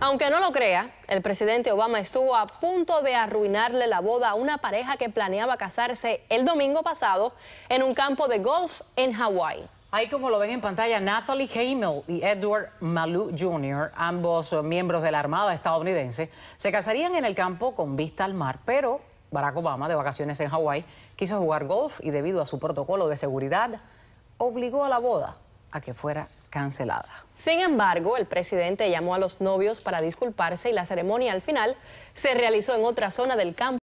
Aunque no lo crea, el presidente Obama estuvo a punto de arruinarle la boda a una pareja que planeaba casarse el domingo pasado en un campo de golf en Hawái. Ahí como lo ven en pantalla, Natalie Hamill y Edward Malou Jr., ambos miembros de la Armada estadounidense, se casarían en el campo con vista al mar, pero Barack Obama, de vacaciones en Hawái, quiso jugar golf y debido a su protocolo de seguridad, obligó a la boda a que fuera cancelada. Sin embargo, el presidente llamó a los novios para disculparse y la ceremonia al final se realizó en otra zona del campo.